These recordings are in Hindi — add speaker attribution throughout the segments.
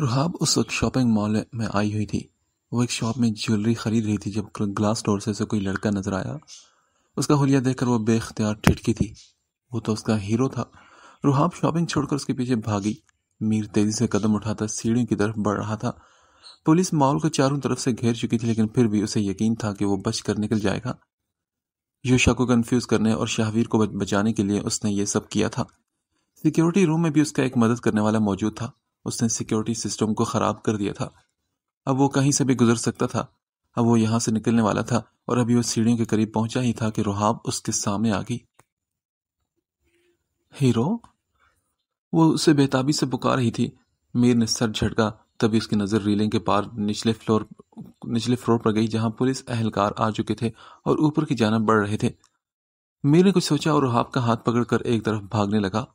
Speaker 1: रुहाब उस वक्त शॉपिंग मॉल में आई हुई थी वो एक शॉप में ज्वेलरी खरीद रही थी जब ग्लास डोर से, उसे कोई लड़का नजर आया उसका हुलिया देखकर वो बेख्तियार ठिठकी थी वो तो उसका हीरो था रुहाब शॉपिंग छोड़कर उसके पीछे भागी मीर तेजी से कदम उठाता सीढ़ियों की तरफ बढ़ रहा था पुलिस मॉल को चारों तरफ से घेर चुकी थी लेकिन फिर भी उसे यकीन था कि वो बच कर निकल जाएगा योशा को कन्फ्यूज करने और शाहवीर को बचाने के लिए उसने ये सब किया था सिक्योरिटी रूम में भी उसका एक मदद करने वाला मौजूद था उसने सिक्योरिटी सिस्टम को ख़राब कर दिया था अब वो कहीं से भी गुजर सकता था अब वो यहां से निकलने वाला था और अभी वो सीढ़ियों के करीब पहुंचा ही था कि रुहाब उसके सामने आ गई हीरो वो उसे बेताबी से पुकार रही थी मीर ने सर झटका तभी उसकी नज़र रीलिंग के पार निचले फ्लोर निचले फ्लोर पर गई जहां पुलिस अहलकार आ चुके थे और ऊपर की जानब बढ़ रहे थे मीर ने कुछ सोचा और रुहाब का हाथ पकड़कर एक तरफ भागने लगा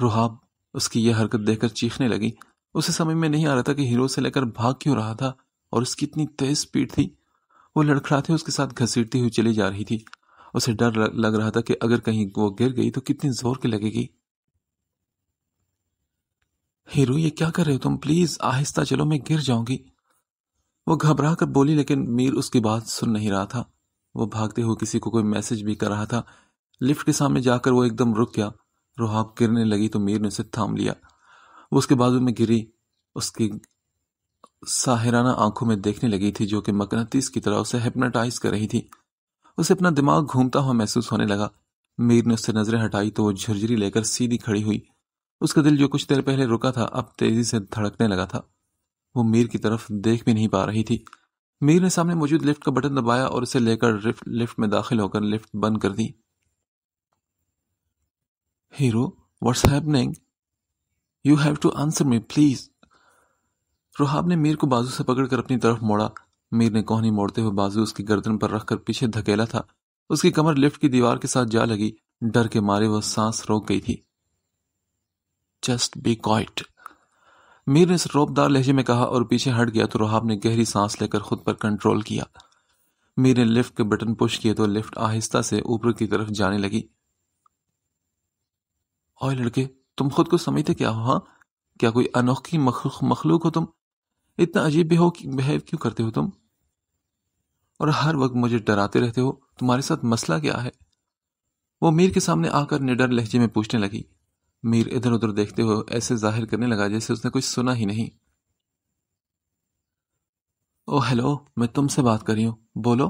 Speaker 1: रुहाब उसकी यह हरकत देखकर चीखने लगी उसे समझ में नहीं आ रहा था कि हीरो से लेकर भाग क्यों रहा था और उसकी इतनी तेज स्पीड थी वो लड़खड़ाते उसके साथ घसीटती हुई चली जा रही थी उसे डर लग रहा था कि अगर कहीं वो गिर गई तो कितनी जोर की लगेगी हीरो ये क्या कर रहे हो तुम प्लीज आहिस्ता चलो मैं गिर जाऊंगी वो घबरा कर बोली लेकिन मीर उसकी बात सुन नहीं रहा था वो भागते हुए किसी को कोई मैसेज भी कर रहा था लिफ्ट के सामने जाकर वो एकदम रुक गया रुहाब गिरने लगी तो मीर ने उसे थाम लिया वो उसके बाजू में गिरी उसकी साहिराना आंखों में देखने लगी थी जो कि मकनतीस की तरह उसे हिप्नोटाइज कर रही थी उसे अपना दिमाग घूमता हुआ महसूस होने लगा मीर ने उससे नजरें हटाई तो वो झरझरी लेकर सीधी खड़ी हुई उसका दिल जो कुछ देर पहले रुका था अब तेजी से धड़कने लगा था वो मीर की तरफ देख भी नहीं पा रही थी मीर ने सामने मौजूद लिफ्ट का बटन दबाया और उसे लेकर लिफ्ट में दाखिल होकर लिफ्ट बंद कर दी hero what's happening you have to answer me please Rohab ने मीर को बाजू से पकड़कर अपनी तरफ मोड़ा मीर ने कोहनी मोड़ते हुए बाजू उसकी गर्दन पर रखकर पीछे धकेला था उसकी कमर लिफ्ट की दीवार के साथ जा लगी डर के मारे वह सांस रोक गई थी जस्ट बी क्वाइट मीर ने सरोपदार लहजे में कहा और पीछे हट गया तो रोहाब ने गहरी सांस लेकर खुद पर कंट्रोल किया मीर ने लिफ्ट के बटन पुश किए तो लिफ्ट आहिस्ता से ऊपर की तरफ जाने लगी ओए लड़के तुम खुद को समझते क्या हो हाँ क्या कोई अनोखी मखलूक हो तुम इतना अजीब भी हो बिहेव क्यों करते हो तुम और हर वक्त मुझे डराते रहते हो तुम्हारे साथ मसला क्या है वो मीर के सामने आकर निडर लहजे में पूछने लगी मीर इधर उधर देखते हुए ऐसे जाहिर करने लगा जैसे उसने कुछ सुना ही नहीं ओ हेलो मैं तुमसे बात कर रही हूं बोलो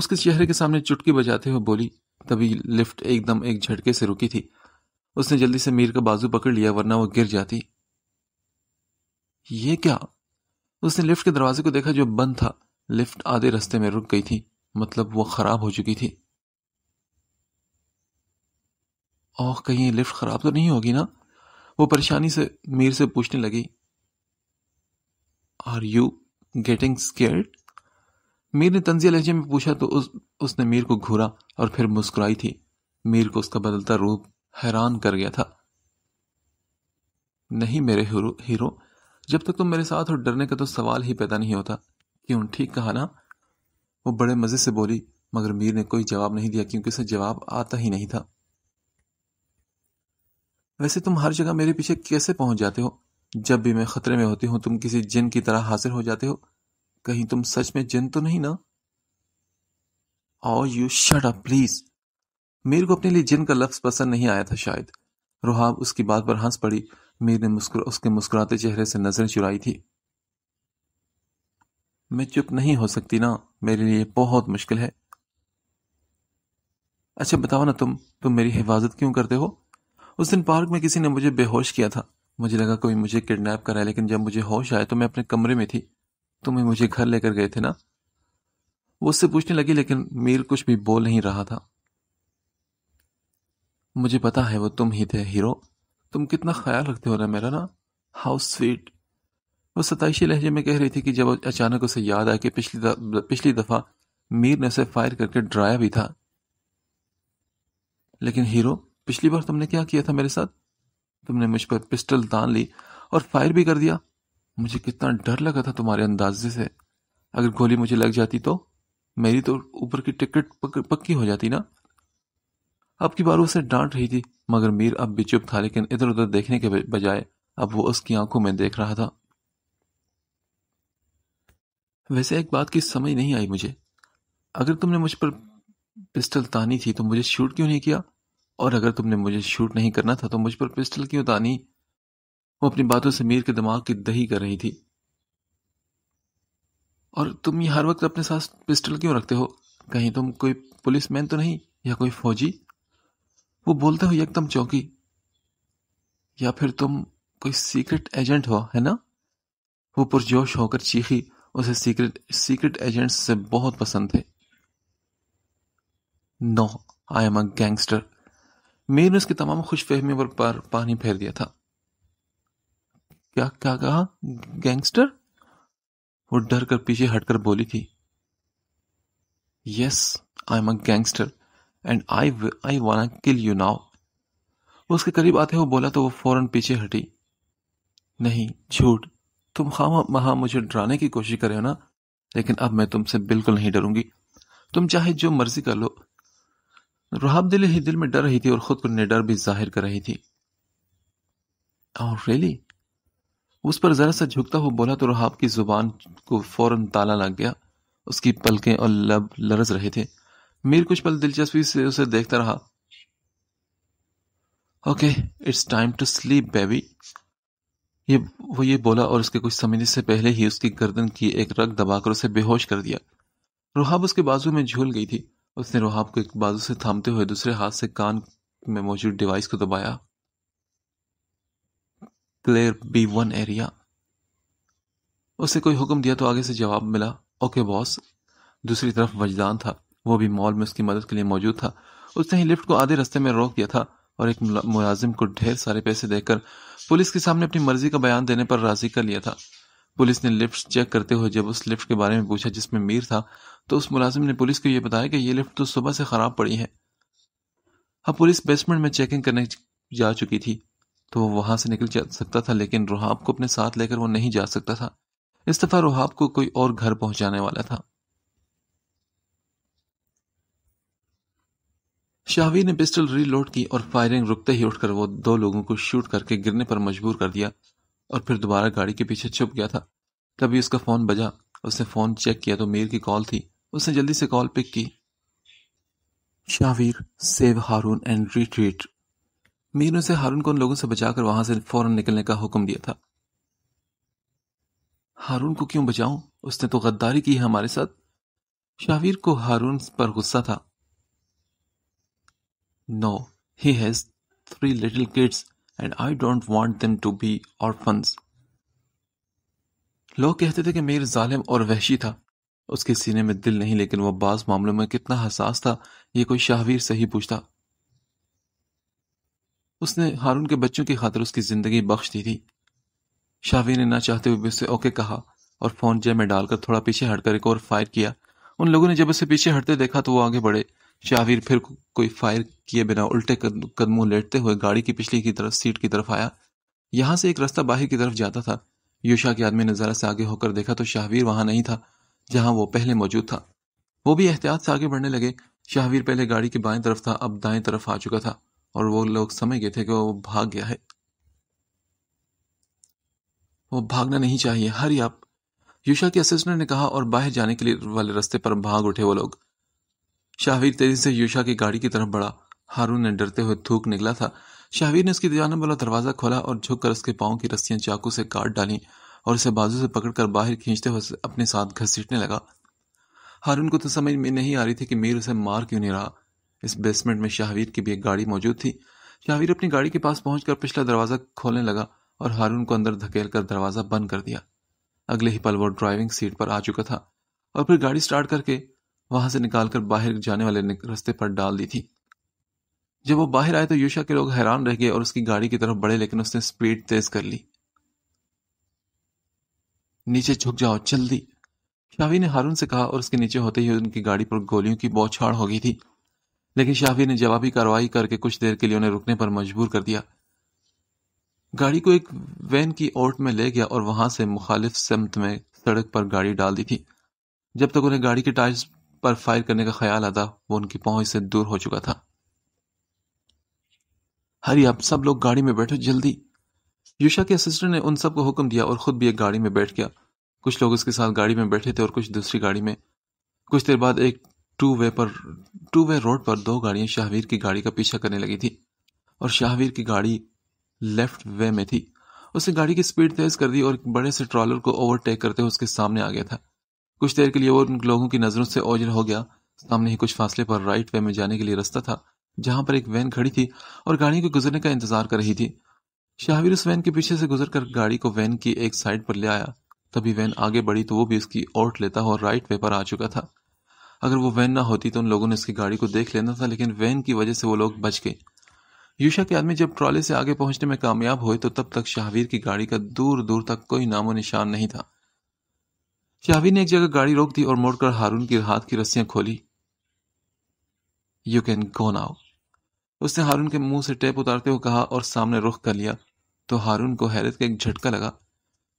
Speaker 1: उसके चेहरे के सामने चुटकी बजाते हुए बोली तभी लिफ्ट एकदम एक झटके से रुकी थी उसने जल्दी से मीर का बाजू पकड़ लिया वरना वो गिर जाती ये क्या उसने लिफ्ट के दरवाजे को देखा जो बंद था लिफ्ट आधे रास्ते में रुक गई थी मतलब वो खराब हो चुकी थी ओह कहीं लिफ्ट खराब तो नहीं होगी ना वो परेशानी से मीर से पूछने लगी are you getting scared Meer ने तंजिया लहजे में पूछा तो उस उसने मीर को घूरा और फिर मुस्कुराई थी मीर को उसका बदलता रूप हैरान कर गया था नहीं मेरे हीरो हीरो जब तक तुम मेरे साथ हो डरने का तो सवाल ही पैदा नहीं होता क्यों ठीक कहा ना वो बड़े मज़े से बोली मगर मीर ने कोई जवाब नहीं दिया क्योंकि उसे जवाब आता ही नहीं था वैसे तुम हर जगह मेरे पीछे कैसे पहुंच जाते हो जब भी मैं खतरे में होती हूं तुम किसी जिन की तरह हाजिर हो जाते हो कहीं तुम सच में जिन तो नहीं ना और you shut up please Meer को अपने लिए जिन का लफ्ज पसंद नहीं आया था शायद रुहाब उसकी बात पर हंस पड़ी मीर ने मुस्कुरा उसके मुस्कुराते चेहरे से नजरें चुराई थी मैं चुप नहीं हो सकती ना मेरे लिए बहुत मुश्किल है अच्छा बताओ ना तुम तुम मेरी हिफाजत क्यों करते हो उस दिन पार्क में किसी ने मुझे बेहोश किया था मुझे लगा कोई मुझे किडनैप करा है लेकिन जब मुझे होश आया तो मैं अपने कमरे में थी तुम्हें मुझे घर लेकर गए थे ना वो उससे पूछने लगी लेकिन मीर कुछ भी बोल नहीं रहा था मुझे पता है वो तुम ही थे हीरो तुम कितना ख्याल रखते हो ना मेरा ना हाउ स्वीट वो सताइशी लहजे में कह रही थी कि जब अचानक उसे याद आया कि पिछली द, पिछली दफ़ा मीर ने उसे फायर करके डराया भी था लेकिन हीरो पिछली बार तुमने क्या किया था मेरे साथ तुमने मुझ पर पिस्टल तान ली और फायर भी कर दिया मुझे कितना डर लगा था तुम्हारे अंदाजे से अगर गोली मुझे लग जाती तो मेरी तो ऊपर की टिकट पक्की हो जाती ना अब की बार उसे डांट रही थी मगर मीर अब भी चुप था लेकिन इधर उधर देखने के बजाय अब वो उसकी आंखों में देख रहा था वैसे एक बात की समझ नहीं आई मुझे अगर तुमने मुझ पर पिस्टल तानी थी तो मुझे शूट क्यों नहीं किया और अगर तुमने मुझे शूट नहीं करना था तो मुझ पर पिस्टल क्यों तानी वो अपनी बातों से मीर के दिमाग की दही कर रही थी और तुम ये हर वक्त अपने साथ पिस्टल क्यों रखते हो कहीं तुम कोई पुलिस मैन तो नहीं या कोई फौजी वो बोलते हुए एकदम चौंकी या फिर तुम कोई सीक्रेट एजेंट हो है ना वो पुरजोश होकर चीखी उसे सीक्रेट सीक्रेट एजेंट्स से बहुत पसंद थे no I am a gangster Meer ने उसकी तमाम खुश फहमी पर पानी फेर दिया था क्या क्या कहा गैंगस्टर वो डर कर पीछे हटकर बोली थी yes I am a gangster and I I wanna kill you now वो उसके करीब आते हुए बोला तो वो फौरन पीछे हटी नहीं झूठ तुम खाम महा मुझे डराने की कोशिश करे हो ना लेकिन अब मैं तुमसे बिल्कुल नहीं डरूंगी तुम चाहे जो मर्जी कर लो रुहाब दिल ही दिल में डर रही थी और खुद को निडर भी जाहिर कर रही थी और oh, रेली उस पर जरा सा झुकता हुआ बोला तो रुहाब की जुबान को फौरन ताला लग गया उसकी पलकें और लब लरस रहे थे मीर कुछ पल दिलचस्पी से उसे देखता रहा okay it's time to sleep baby ये वो ये बोला और उसके कुछ समझने से पहले ही उसकी गर्दन की एक रग दबाकर उसे बेहोश कर दिया रोहाब उसके बाजू में झूल गई थी उसने रोहाब को एक बाजू से थामते हुए दूसरे हाथ से कान में मौजूद डिवाइस को दबाया क्लियर बी वन एरिया उसे कोई हुक्म दिया तो आगे से जवाब मिला ओके बॉस दूसरी तरफ वजदान था वो भी मॉल में उसकी मदद के लिए मौजूद था उसने ही लिफ्ट को आधे रास्ते में रोक दिया था और एक मुलाजिम को ढेर सारे पैसे देकर पुलिस के सामने अपनी मर्जी का बयान देने पर राजी कर लिया था पुलिस ने लिफ्ट चेक करते हुए जब उस लिफ्ट के बारे में पूछा जिसमें मीर था तो उस मुलाजिम ने पुलिस को यह बताया कि ये लिफ्ट तो सुबह से खराब पड़ी है अब पुलिस बेसमेंट में चेकिंग करने जा चुकी थी तो वो वहां से निकल जा सकता था लेकिन रुहाब को अपने साथ लेकर वो नहीं जा सकता था इस दफा रुहाब को कोई और घर पहुंचाने वाला था शाहवीर ने पिस्टल रीलोड की और फायरिंग रुकते ही उठकर वो दो लोगों को शूट करके गिरने पर मजबूर कर दिया और फिर दोबारा गाड़ी के पीछे छुप गया था तभी उसका फोन बजा उसने फोन चेक किया तो मीर की कॉल थी उसने जल्दी से कॉल पिक की Shahveer save Haroon and retreat Meer ने उसे हारून को उन लोगों से बचाकर वहां से फौरन निकलने का हुक्म दिया था हारून को क्यों बचाऊं उसने तो गद्दारी की है हमारे साथ शाहवीर को हारून पर गुस्सा था No, he has three little kids and I don't want them to be orphans. लोग कहते थे कि मीर जालिम और वहशी था उसके सीने में दिल नहीं लेकिन वह बाज मामलों में कितना हसास था यह कोई शाहवीर से ही पूछता उसने हारून के बच्चों की खातर उसकी जिंदगी बख्श दी थी शाहवीर ने ना चाहते हुए उसे ओके कहा और फोन जेब में डालकर थोड़ा पीछे हटकर एक और फायर किया उन लोगों ने जब उसे पीछे हटते देखा तो वो आगे बढ़े शाहवीर फिर कोई फायर किए बिना उल्टे कदमों लेटते हुए गाड़ी की पिछली की तरफ सीट की तरफ आया यहां से एक रास्ता बाहर की तरफ जाता था योशा के आदमी ने जरा से आगे होकर देखा तो शाहवीर वहां नहीं था जहां वो पहले मौजूद था वो भी एहतियात से आगे बढ़ने लगे शाहवीर पहले गाड़ी के बाएं तरफ था अब दाएं तरफ आ चुका था और वो लोग समझ गए थे कि वो भाग गया है वो भागना नहीं चाहिए हरी आप युषा के असिस्टेंट ने कहा और बाहर जाने के लिए वाले रास्ते पर भाग उठे वो लोग शाहवीर तेजी से यूशा की गाड़ी की तरफ बढ़ा हारून ने डरते हुए थूक निकला था शाहवीर ने उसकी जानब वाला दरवाज़ा खोला और झुककर उसके पाओं की रस्सियां चाकू से काट डाली और उसे बाजू से पकड़कर बाहर खींचते हुए अपने साथ घसीटने लगा हारून को तो समझ में नहीं आ रही थी कि मीर उसे मार क्यों नहीं रहा इस बेसमेंट में शाहवीर की भी एक गाड़ी मौजूद थी शाहवीर अपनी गाड़ी के पास पहुंचकर पिछला दरवाज़ा खोलने लगा और हारून को अंदर धकेल कर दरवाज़ा बंद कर दिया अगले ही पल वो ड्राइविंग सीट पर आ चुका था और फिर गाड़ी स्टार्ट करके वहां से निकालकर बाहर जाने वाले रास्ते पर डाल दी थी जब वो बाहर आए तो यूशा के लोग हैरान रह गए और उसकी गाड़ी की तरफ बढ़े लेकिन उसने स्पीड तेज कर ली नीचे झुक जाओ जल्दी शावी ने हारून से कहा और उसके नीचे होते ही उनकी गाड़ी पर गोलियों की बौछाड़ हो गई थी लेकिन शावी ने जवाबी कार्रवाई करके कुछ देर के लिए उन्हें रुकने पर मजबूर कर दिया गाड़ी को एक वैन की ओट में ले गया और वहां से मुखालिफ समत में सड़क पर गाड़ी डाल दी थी जब तक उन्हें गाड़ी के टायर्स पर फायर करने का ख्याल आता वो उनकी पहुंच से दूर हो चुका था हरी आप सब लोग गाड़ी में बैठो जल्दी युषा के असिस्टेंट ने उन सबको हुक्म दिया और खुद भी एक गाड़ी में बैठ गया कुछ लोग उसके साथ गाड़ी में बैठे थे और कुछ दूसरी गाड़ी में कुछ देर बाद एक टू वे पर टू वे रोड पर दो गाड़ियां शाहवीर की गाड़ी का पीछा करने लगी थी और शाहवीर की गाड़ी लेफ्ट वे में थी उसने गाड़ी की स्पीड तेज कर दी और बड़े से ट्रॉलर को ओवरटेक करते हुए उसके सामने आ गया था कुछ देर के लिए वो उन लोगों की नजरों से ओझल हो गया सामने ही कुछ फासले पर राइट वे में जाने के लिए रास्ता था जहां पर एक वैन खड़ी थी और गाड़ी के गुजरने का इंतजार कर रही थी शाहवीर उस वैन के पीछे से गुजर कर गाड़ी को वैन की एक साइड पर ले आया तभी वैन आगे बढ़ी तो वो भी उसकी ओट लेता और राइट वे पर आ चुका था अगर वो वैन ना होती तो उन लोगों ने उसकी गाड़ी को देख लेना था लेकिन वैन की वजह से वो लोग बच गए यूशा के आदमी जब ट्रॉले से आगे पहुंचने में कामयाब हुए तो तब तक शाहवीर की गाड़ी का दूर दूर तक कोई नामो निशान नहीं था शाहवी ने एक जगह गाड़ी रोक दी और मोड़कर हारून के हाथ की रस्सियां खोली यू कैन गो नाउ उसने हारून के मुंह से टेप उतारते हुए कहा और सामने रुख कर लिया तो हारून को हैरत का एक झटका लगा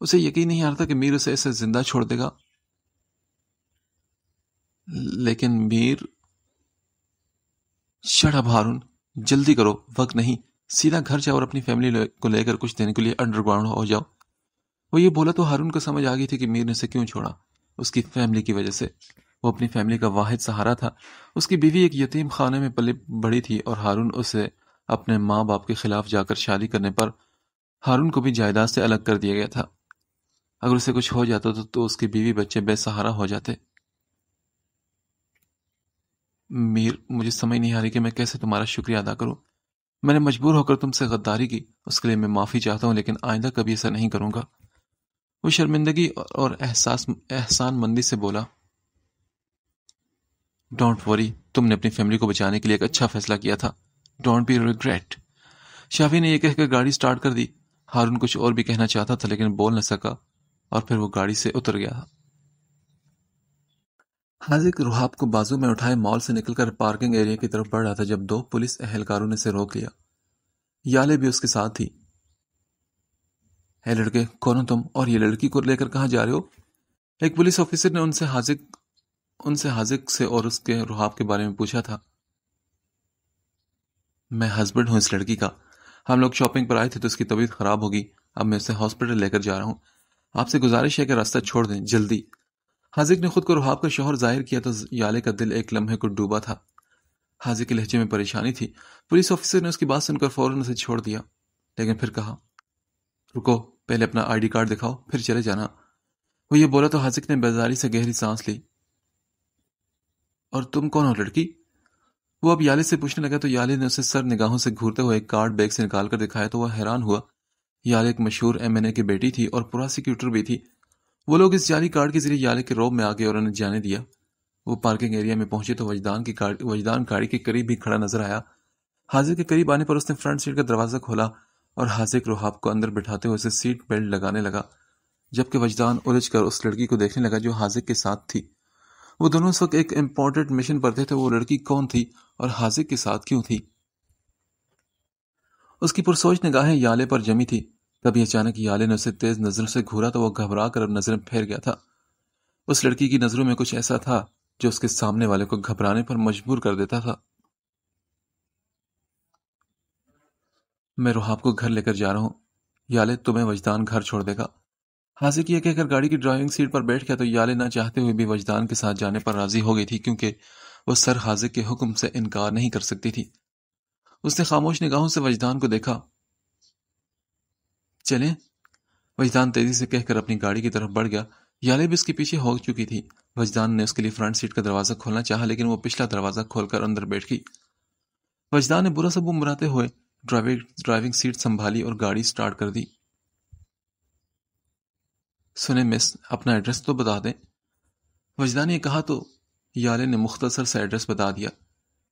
Speaker 1: उसे यकीन नहीं आ रहा था कि मीर उसे ऐसे जिंदा छोड़ देगा लेकिन मीर शट अब हारून जल्दी करो वक्त नहीं सीधा घर जाओ और अपनी फैमिली को लेकर कुछ देने के लिए अंडरग्राउंड हो जाओ वो ये बोला तो हारून को समझ आ गई थी कि मीर ने उसे क्यों छोड़ा उसकी फैमिली की वजह से वो अपनी फैमिली का वाहिद सहारा था उसकी बीवी एक यतीम खाने में पले बड़ी थी और हारून उसे अपने माँ बाप के खिलाफ जाकर शादी करने पर हारून को भी जायदाद से अलग कर दिया गया था अगर उसे कुछ हो जाता तो, तो उसकी बीवी बच्चे बेसहारा हो जाते मीर मुझे समझ नहीं आ रही कि मैं कैसे तुम्हारा शुक्रिया अदा करूं मैंने मजबूर होकर तुमसे गद्दारी की उसके लिए मैं माफ़ी चाहता हूं लेकिन आइंदा कभी ऐसा नहीं करूंगा वो शर्मिंदगी और एहसास एहसान मंदी से बोला डोंट वरी तुमने अपनी फैमिली को बचाने के लिए एक अच्छा फैसला किया था डोंट बी रिग्रेट शाफी ने यह कहकर गाड़ी स्टार्ट कर दी हारून कुछ और भी कहना चाहता था लेकिन बोल न सका और फिर वो गाड़ी से उतर गया हाजिक रुहाब को बाजू में उठाए मॉल से निकलकर पार्किंग एरिया की तरफ बढ़ रहा था जब दो पुलिस अहलकारों ने उसे रोक लिया याले भी उसके साथ थी ए लड़के कौन हो तुम और ये लड़की को लेकर कहाँ जा रहे हो एक पुलिस ऑफिसर ने उनसे हाजिक उनसे हाजिक से और उसके रुहाब के बारे में पूछा था मैं हस्बैंड हूं इस लड़की का हम लोग शॉपिंग पर आए थे तो उसकी तबीयत खराब होगी अब मैं उसे हॉस्पिटल लेकर जा रहा हूं आपसे गुजारिश है कि रास्ता छोड़ दें जल्दी हाजिक ने खुद को रुहाब का शोहर जाहिर किया तो याले का दिल एक लम्हे को डूबा था हाजिक के लहजे में परेशानी थी पुलिस ऑफिसर ने उसकी बात सुनकर फौरन उसे छोड़ दिया लेकिन फिर कहा रुको पहले अपना आईडी कार्ड दिखाओ फिर चले जाना वो ये बोला तो हाजिक ने बेजारी से गहरी सांस ली और तुम कौन हो लड़की वो अब याले से पूछने लगा तो याले ने उसे सर निगाहों से घूरते हुए एक कार्ड बैग से निकाल कर दिखाया तो वह हैरान हुआ याले एक मशहूर एमएनए की बेटी थी और प्रोसिक्यूटर भी थी वो लोग इस जाली कार्ड के जरिए याले के रोब में आ गए और उन्हें जाने दिया वो पार्किंग एरिया में पहुंचे तो वजदान की गाड़ी वजदान गाड़ी के करीब भी खड़ा नजर आया हाजिर के करीब आने पर उसने फ्रंट सीट का दरवाजा खोला और हाजिक रोहाब को अंदर बिठाते हुए उसे सीट बेल्ट लगाने लगा जबकि वजदान उलझ कर उस लड़की को देखने लगा जो हाजिक के साथ थी वो दोनों सब वक्त एक इम्पोर्टेंट मिशन पर थे तो वो लड़की कौन थी और हाजिक के साथ क्यों थी उसकी पुरसोच निगाहें याले पर जमी थी तभी अचानक याले ने उसे तेज नजरों से घूरा तो वह घबरा कर अब नजरें फेर गया था उस लड़की की नजरों में कुछ ऐसा था जो उसके सामने वाले को घबराने पर मजबूर कर देता था मैं रोहाब को घर लेकर जा रहा हूँ याले तुम्हें वजदान घर छोड़ देगा हाजिर किया कहकर गाड़ी की ड्राइविंग सीट पर बैठ गया तो याले ना चाहते हुए भी वजदान के साथ जाने पर राजी हो गई थी क्योंकि वह सर हाजिर के हुक्म से इनकार नहीं कर सकती थी उसने खामोश निगाहों से वजदान को देखा चले वजदान तेजी से कहकर अपनी गाड़ी की तरफ बढ़ गया याले भी उसके पीछे हो चुकी थी वजदान ने उसके लिए फ्रंट सीट का दरवाजा खोलना चाहा लेकिन वो पिछला दरवाजा खोलकर अंदर बैठ गई वजदान ने बुरा सबू मराते हुए ड्राइविंग सीट संभाली और गाड़ी स्टार्ट कर दी सुने मिस अपना एड्रेस तो बता दें वजदान ने कहा तो याले ने मुख्तसर सा एड्रेस बता दिया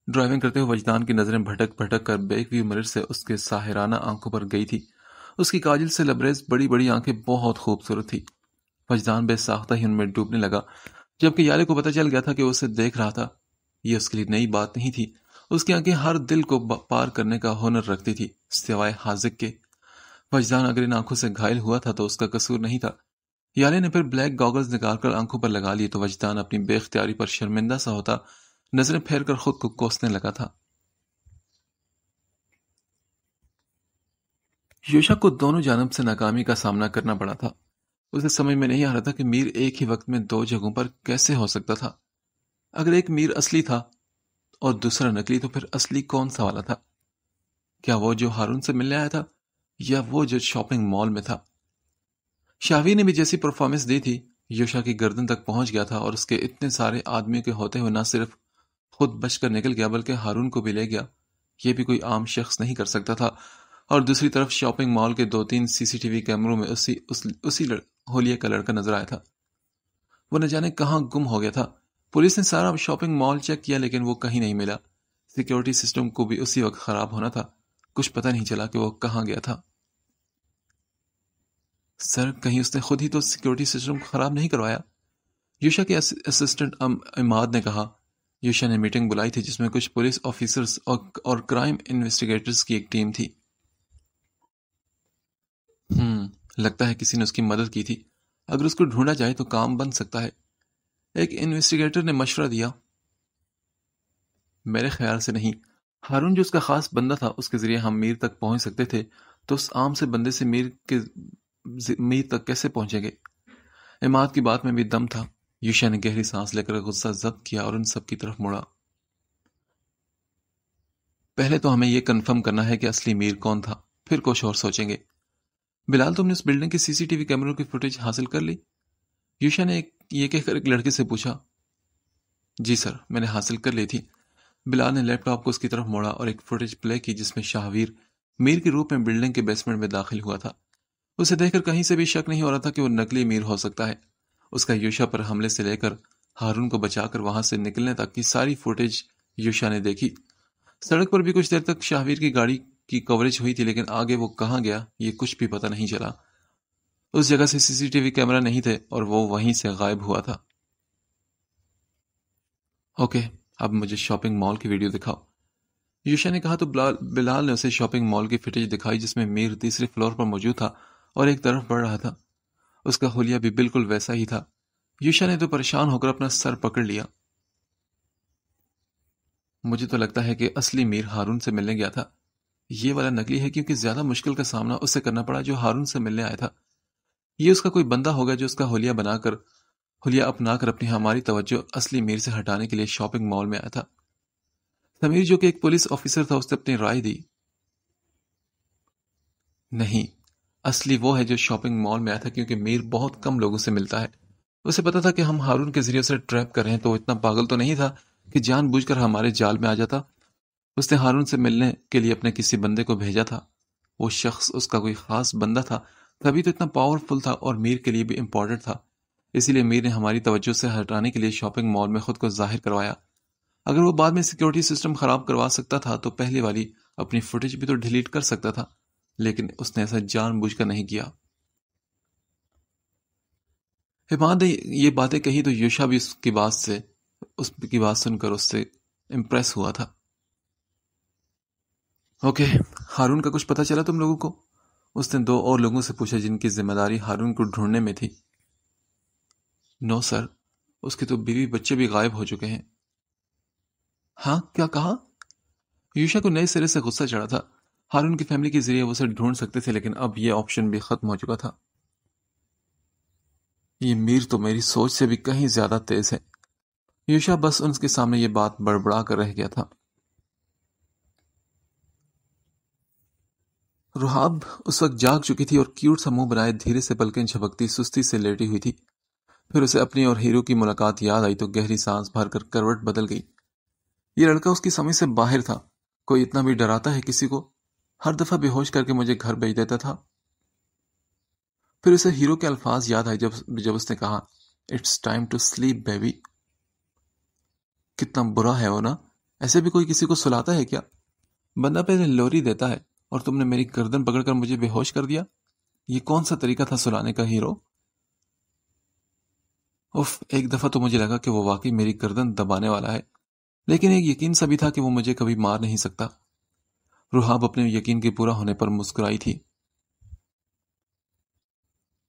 Speaker 1: ड्राइविंग करते हुए वजदान की नज़रें भटक भटक कर व्यू मिरर से उसके साहिराना आंखों पर गई थी उसकी काजल से लबरेज बड़ी बड़ी आंखें बहुत खूबसूरत थी वजदान बेसाख्ता ही उनमें डूबने लगा जबकि याले को पता चल गया था कि वो उसे देख रहा था ये उसके लिए नई बात नहीं थी उसकी आंखें हर दिल को पार करने का हुनर रखती थी सिवाय हाजिक के वजदान अगर इन आंखों से घायल हुआ था तो उसका कसूर नहीं था याले ने फिर ब्लैक गॉगल्स निकालकर आंखों पर लगा लिए तो वजदान अपनी बेख्तियारी पर शर्मिंदा सा होता नजरें फेर कर खुद को कोसने लगा था योशा को दोनों जानब से नाकामी का सामना करना पड़ा था उसे समझ में नहीं आ रहा था कि मीर एक ही वक्त में दो जगहों पर कैसे हो सकता था अगर एक मीर असली था और दूसरा नकली तो फिर असली कौन सा वाला था क्या वो जो हारून से मिलने आया था या वो जो शॉपिंग मॉल में था शावी ने भी जैसी परफॉर्मेंस दी थी योशा की गर्दन तक पहुंच गया था और उसके इतने सारे आदमियों के होते हुए ना सिर्फ खुद बचकर निकल गया बल्कि हारून को भी ले गया यह भी कोई आम शख्स नहीं कर सकता था और दूसरी तरफ शॉपिंग मॉल के दो तीन सीसीटीवी कैमरों में उसी उस, उसी लड़, होलिया का लड़का नजर आया था वो न जाने कहा गुम हो गया था पुलिस ने सारा शॉपिंग मॉल चेक किया लेकिन वो कहीं नहीं मिला सिक्योरिटी सिस्टम को भी उसी वक्त खराब होना था कुछ पता नहीं चला कि वो कहाँ गया था सर कहीं उसने खुद ही तो सिक्योरिटी सिस्टम को खराब नहीं करवाया यूशा के असिस्टेंट इमाद ने कहा यूशा ने मीटिंग बुलाई थी जिसमें कुछ पुलिस ऑफिसर्स और, और क्राइम इन्वेस्टिगेटर्स की एक टीम थी हम्म लगता है किसी ने उसकी मदद की थी अगर उसको ढूंढा जाए तो काम बन सकता है एक इन्वेस्टिगेटर ने मशवरा दिया मेरे ख्याल से नहीं हारून जो उसका खास बंदा था उसके जरिए हम मीर तक पहुंच सकते थे तो उस आम से बंदे से मीर के मीर तक कैसे पहुंचेंगे इमाद की बात में भी दम था यूशा ने गहरी सांस लेकर गुस्सा जब्त किया और उन सब की तरफ मुड़ा पहले तो हमें यह कंफर्म करना है कि असली मीर कौन था फिर कुछ और सोचेंगे बिलहाल तुमने उस बिल्डिंग के सीसीटीवी कैमरों की फुटेज हासिल कर ली युषा ने एक ये कहकर एक लड़के से पूछा जी सर मैंने हासिल कर ली थी बिलाल ने लैपटॉप को उसकी तरफ मोड़ा और एक फुटेज प्ले की जिसमें शाहवीर मीर के रूप में बिल्डिंग के बेसमेंट में दाखिल हुआ था उसे देखकर कहीं से भी शक नहीं हो रहा था कि वो नकली मीर हो सकता है उसका युषा पर हमले से लेकर हारून को बचाकर वहां से निकलने तक की सारी फुटेज युषा ने देखी सड़क पर भी कुछ देर तक शाहवीर की गाड़ी की कवरेज हुई थी लेकिन आगे वो कहा गया ये कुछ भी पता नहीं चला उस जगह से सीसीटीवी कैमरा नहीं थे और वो वहीं से गायब हुआ था ओके अब मुझे शॉपिंग मॉल की वीडियो दिखाओ युषा ने कहा तो बिलाल ने उसे शॉपिंग मॉल की फुटेज दिखाई जिसमें मीर तीसरे फ्लोर पर मौजूद था और एक तरफ बढ़ रहा था उसका होलिया भी बिल्कुल वैसा ही था युषा ने तो परेशान होकर अपना सर पकड़ लिया मुझे तो लगता है कि असली मीर हारून से मिलने गया था ये वाला नकली है क्योंकि ज्यादा मुश्किल का सामना उससे करना पड़ा जो हारून से मिलने आया था ये उसका कोई बंदा होगा जो उसका होलिया बनाकर होलिया अपनाकर अपनी हमारी तवज्जो असली मीर से हटाने के लिए शॉपिंग मॉल में आया था समीर जो कि एक पुलिस ऑफिसर था उसने अपनी राय दी नहीं असली वो है जो शॉपिंग मॉल में आया था क्योंकि मीर बहुत कम लोगों से मिलता है उसे पता था कि हम हारून के जरिए उसे ट्रैप कर रहे हैं तो इतना पागल तो नहीं था कि जानबूझकर हमारे जाल में आ जाता उसने हारून से मिलने के लिए अपने किसी बंदे को भेजा था वो शख्स उसका कोई खास बंदा था तभी तो इतना पावरफुल था और मीर के लिए भी इम्पोर्टेंट था इसीलिए मीर ने हमारी तवज्जो से हटाने के लिए शॉपिंग मॉल में खुद को जाहिर करवाया अगर वो बाद में सिक्योरिटी सिस्टम खराब करवा सकता था तो पहली वाली अपनी फुटेज भी तो डिलीट कर सकता था लेकिन उसने ऐसा जानबूझकर नहीं किया हिमाद ने ये बातें कही तो युषा भी उसकी बात से उसकी बात सुनकर उससे इम्प्रेस हुआ था ओके हारून का कुछ पता चला तुम लोगों को उसने दो और लोगों से पूछा जिनकी जिम्मेदारी हारून को ढूंढने में थी नो सर उसके तो बीवी बच्चे भी गायब हो चुके हैं हाँ क्या कहा यूशा को नए सिरे से गुस्सा चढ़ा था हारून की फैमिली के जरिए वो सर ढूंढ सकते थे लेकिन अब यह ऑप्शन भी खत्म हो चुका था ये मीर तो मेरी सोच से भी कहीं ज्यादा तेज है यूशा बस उनके सामने ये बात बड़बड़ा कर रह गया था रुहाब उस वक्त जाग चुकी थी और क्यूट सा मुंह बनाए धीरे से पलकें झपकती सुस्ती से लेटी हुई थी फिर उसे अपनी और हीरो की मुलाकात याद आई तो गहरी सांस भरकर करवट बदल गई ये लड़का उसकी समझ से बाहर था कोई इतना भी डराता है किसी को हर दफा बेहोश करके मुझे घर भेज देता था फिर उसे हीरो के अल्फाज याद आए जब जब उसने कहा it's time to sleep baby कितना बुरा है वो ना ऐसे भी कोई किसी को सुलाता है क्या बंदा पहले लोरी देता है और तुमने मेरी गर्दन पकड़कर मुझे बेहोश कर दिया ये कौन सा तरीका था सुलाने का हीरो उफ एक दफा तो मुझे लगा कि वो वाकई मेरी गर्दन दबाने वाला है लेकिन एक यकीन सा भी था कि वो मुझे कभी मार नहीं सकता रुहाब अपने यकीन के पूरा होने पर मुस्कुराई थी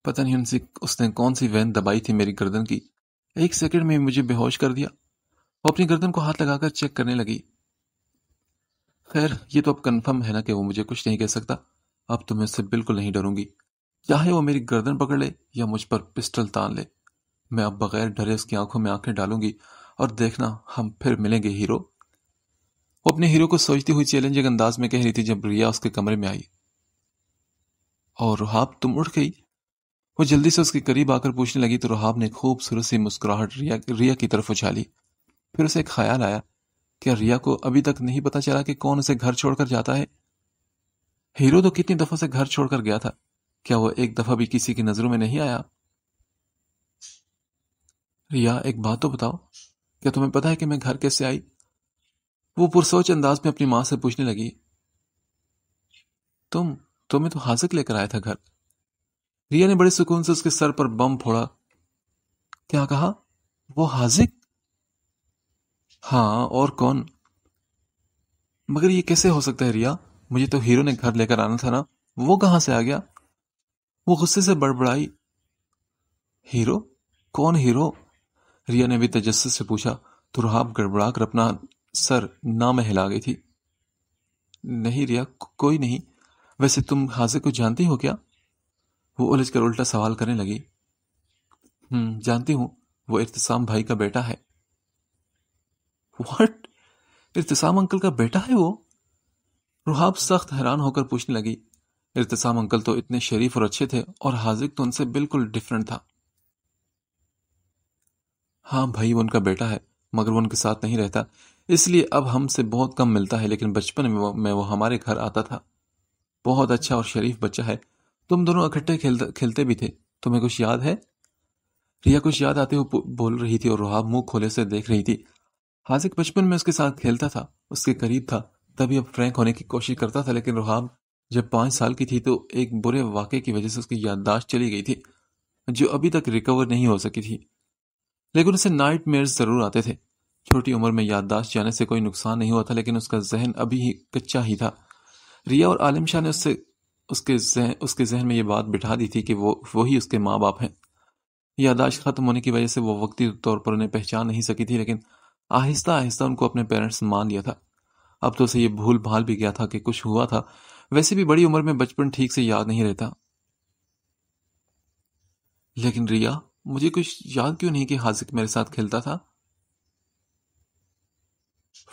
Speaker 1: पता नहीं उनसे उसने कौन सी वैन दबाई थी मेरी गर्दन की एक सेकंड में मुझे बेहोश कर दिया वो अपनी गर्दन को हाथ लगाकर चेक करने लगी खैर ये तो अब कन्फर्म है ना कि वो मुझे कुछ नहीं कह सकता अब तो मैं उससे बिल्कुल नहीं डरूंगी चाहे वो मेरी गर्दन पकड़ ले या मुझ पर पिस्टल तान ले मैं अब बगैर डरे उसकी आंखों में आंखें डालूंगी और देखना हम फिर मिलेंगे हीरो वो अपने हीरो को सोचती हुई चैलेंजिंग अंदाज में कह रही थी जब रिया उसके कमरे में आई और रुहाब तुम उठ गई वो जल्दी से उसके करीब आकर पूछने लगी तो रुहाब ने खूबसूरत सी मुस्कुराहट रिया रिया की तरफ उछाली फिर उसे ख्याल आया क्या रिया को अभी तक नहीं पता चला कि कौन उसे घर छोड़कर जाता है हीरो तो कितनी दफा से घर छोड़कर गया था क्या वो एक दफा भी किसी की नजरों में नहीं आया रिया एक बात तो बताओ क्या तुम्हें पता है कि मैं घर कैसे आई वो पुरसोच अंदाज में अपनी मां से पूछने लगी तुम तुम्हें तो हाजिक लेकर आया था घर रिया ने बड़े सुकून से उसके सर पर बम फोड़ा क्या कहा वो हाजिक हाँ, और कौन मगर ये कैसे हो सकता है रिया मुझे तो हीरो ने घर लेकर आना था ना वो कहा से आ गया वो गुस्से से बड़बड़ाई हीरो कौन हीरो रिया ने भी तजस्स से पूछा तो रुहाब गड़बड़ा कर अपना सर ना में हिला गई थी नहीं रिया कोई नहीं वैसे तुम हाजिर को जानती हो क्या वो उलझ कर उल्टा सवाल करने लगी हम्म जानती हूँ वो इरतसाम भाई का बेटा है वट इल्तसाम अंकल का बेटा है वो रुहाब सख्त हैरान होकर पूछने लगी इरतसाम अंकल तो इतने शरीफ और अच्छे थे और हाजिक तो उनसे बिल्कुल डिफरेंट था हाँ भाई वो उनका बेटा है मगर वो उनके साथ नहीं रहता इसलिए अब हमसे बहुत कम मिलता है लेकिन बचपन में वो, मैं वो हमारे घर आता था बहुत अच्छा और शरीफ बच्चा है तुम दोनों इकट्ठे खेल, खेलते भी थे तुम्हें कुछ याद है रिया कुछ याद आते हुए बोल रही थी और रुहाब मुंह खोले से देख रही थी हाजिक बचपन में उसके साथ खेलता था उसके करीब था तभी अब फ्रैंक होने की कोशिश करता था लेकिन रुहाब जब पांच साल की थी तो एक बुरे वाक्य की वजह से उसकी याददाश्त चली गई थी जो अभी तक रिकवर नहीं हो सकी थी लेकिन उसे नाइट ज़रूर आते थे छोटी उम्र में याददाश्त जाने से कोई नुकसान नहीं हुआ था लेकिन उसका जहन अभी ही कच्चा ही था रिया और आलिम शाह ने उससे उसके जहन उसके जहन में ये बात बिठा दी थी कि वो वही उसके माँ बाप हैं यादाश्त खत्म होने की वजह से वो वक्ती तौर पर उन्हें पहचान नहीं सकी थी लेकिन आहिस्ता आहिस्ता उनको अपने पेरेंट्स मान लिया था अब तो उसे ये भूल भाल भी गया था कि कुछ हुआ था वैसे भी बड़ी उम्र में बचपन ठीक से याद नहीं रहता लेकिन रिया मुझे कुछ याद क्यों नहीं कि हाजिक मेरे साथ खेलता था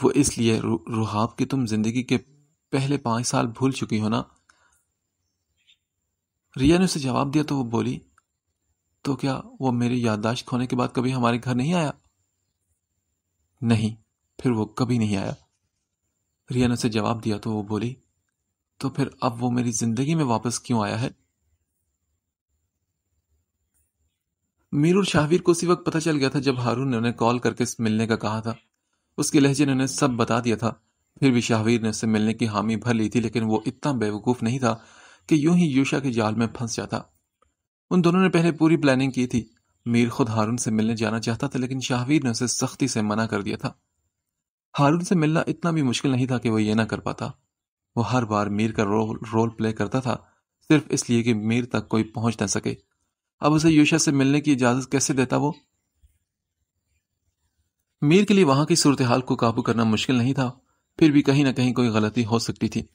Speaker 1: वो इसलिए रुहाब कि तुम जिंदगी के पहले पांच साल भूल चुकी हो ना रिया ने उसे जवाब दिया तो वो बोली तो क्या वो मेरी याददाश्त खोने के बाद कभी हमारे घर नहीं आया नहीं फिर वो कभी नहीं आया रिया ने उसे जवाब दिया तो वो बोली तो फिर अब वो मेरी जिंदगी में वापस क्यों आया है मीर और शाहवीर को उसी वक्त पता चल गया था जब हारून ने उन्हें कॉल करके मिलने का कहा था उसके लहजे ने उन्हें सब बता दिया था फिर भी शाहवीर ने उसे मिलने की हामी भर ली थी लेकिन वो इतना बेवकूफ़ नहीं था कि यूं ही यूशा के जाल में फंस जाता उन दोनों ने पहले पूरी प्लानिंग की थी मीर खुद हारून से मिलने जाना चाहता था लेकिन शाहवीर ने उसे सख्ती से मना कर दिया था हारून से मिलना इतना भी मुश्किल नहीं था कि वो ये ना कर पाता वो हर बार मीर का रोल रोल प्ले करता था सिर्फ इसलिए कि मीर तक कोई पहुंच ना सके अब उसे यूशा से मिलने की इजाजत कैसे देता वो मीर के लिए वहां की सूरत हाल को काबू करना मुश्किल नहीं था फिर भी कहीं ना कहीं कोई गलती हो सकती थी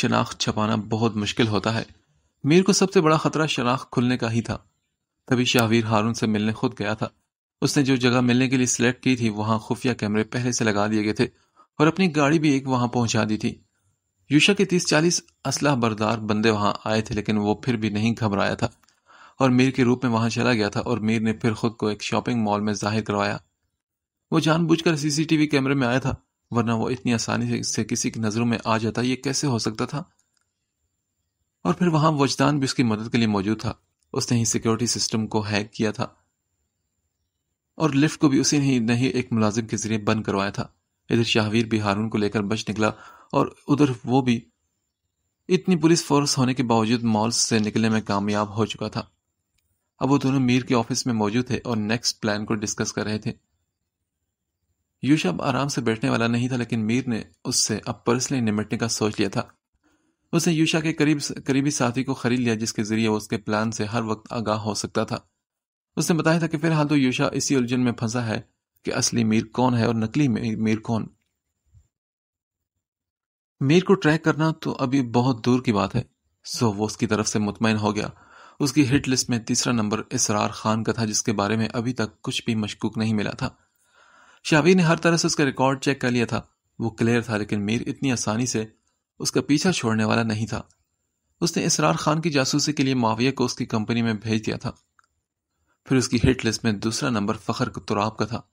Speaker 1: शनाख्त छपाना बहुत मुश्किल होता है मीर को सबसे बड़ा खतरा शनाख्त खुलने का ही था तभी शाहवीर हारून से मिलने खुद गया था उसने जो जगह मिलने के लिए सिलेक्ट की थी वहां खुफिया कैमरे पहले से लगा दिए गए थे और अपनी गाड़ी भी एक वहां पहुंचा दी थी युषा के तीस चालीस असलाह बरदार बंदे वहां आए थे लेकिन वो फिर भी नहीं घबराया था और मीर के रूप में वहां चला गया था और मीर ने फिर खुद को एक शॉपिंग मॉल में जाहिर करवाया वो जानबूझकर सीसीटीवी कैमरे में आया था वरना वो इतनी आसानी से किसी की नजरों में आ जाता ये कैसे हो सकता था और फिर वहां वजदान भी उसकी मदद के लिए मौजूद था उसने ही सिक्योरिटी सिस्टम को हैक किया था और लिफ्ट को भी उसी ने नहीं एक मुलाजिम के जरिए बंद करवाया था इधर शाहवीर भी हारून को लेकर बच निकला और उधर वो भी इतनी पुलिस फोर्स होने के बावजूद मॉल से निकलने में कामयाब हो चुका था अब वो दोनों मीर के ऑफिस में मौजूद थे और नेक्स्ट प्लान को डिस्कस कर रहे थे अब आराम से बैठने वाला नहीं था लेकिन मीर ने उससे अब पर्सनली निमटने का सोच लिया था उसने यूशा के करीब करीबी साथी को खरीद लिया जिसके जरिए वो उसके प्लान से हर वक्त आगाह हो सकता था उसने बताया था कि फिलहाल तो यूशा इसी उलझन में फंसा है कि असली मीर कौन है और नकली मीर कौन मीर को ट्रैक करना तो अभी बहुत दूर की बात है सो वो उसकी तरफ से मुतमिन हो गया उसकी हिट लिस्ट में तीसरा नंबर इसरार खान का था जिसके बारे में अभी तक कुछ भी मशकूक नहीं मिला था शाबीर ने हर तरह से उसका रिकॉर्ड चेक कर लिया था वो क्लियर था लेकिन मीर इतनी आसानी से उसका पीछा छोड़ने वाला नहीं था उसने इसरार खान की जासूसी के लिए माविया को उसकी कंपनी में भेज दिया था फिर उसकी हिट लिस्ट में दूसरा नंबर फखर तुराब का था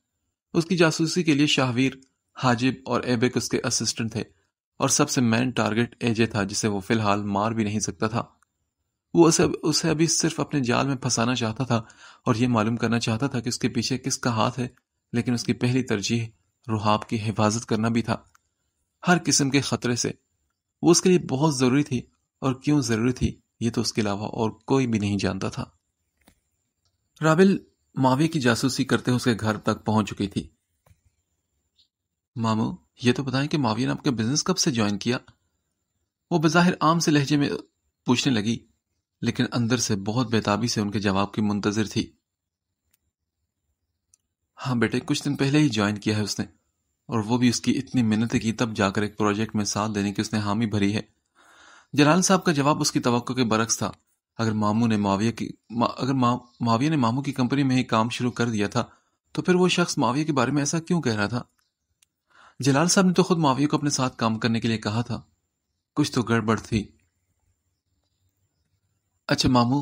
Speaker 1: उसकी जासूसी के लिए शाहवीर हाजिब और एबेक उसके असिस्टेंट थे और सबसे मेन टारगेट एजे था जिसे वो फिलहाल मार भी नहीं सकता था वो उसे उसे अभी सिर्फ अपने जाल में फंसाना चाहता था और यह मालूम करना चाहता था कि उसके पीछे किसका हाथ है लेकिन उसकी पहली तरजीह रुहाब की हिफाजत करना भी था हर किस्म के खतरे से वो उसके लिए बहुत ज़रूरी थी और क्यों ज़रूरी थी ये तो उसके अलावा और कोई भी नहीं जानता था राबिल मावे की जासूसी करते हुए उसके घर तक पहुंच चुकी थी मामू ये तो बताएं कि माविया ने आपका बिजनेस कब से ज्वाइन किया वो बज़ाहिर आम से लहजे में पूछने लगी लेकिन अंदर से बहुत बेताबी से उनके जवाब की मुंतजर थी हाँ बेटे कुछ दिन पहले ही ज्वाइन किया है उसने और वो भी उसकी इतनी मिन्नत की तब जाकर एक प्रोजेक्ट में साथ देने की उसने हामी भरी है जलाल साहब का जवाब उसकी तो के बरक्स था अगर मामू ने माविया की मा, अगर मा, माविया ने मामू की कंपनी में ही काम शुरू कर दिया था तो फिर वो शख्स माविया के बारे में ऐसा क्यों कह रहा था जलाल साहब ने तो खुद माविया को अपने साथ काम करने के लिए कहा था कुछ तो गड़बड़ थी अच्छा मामू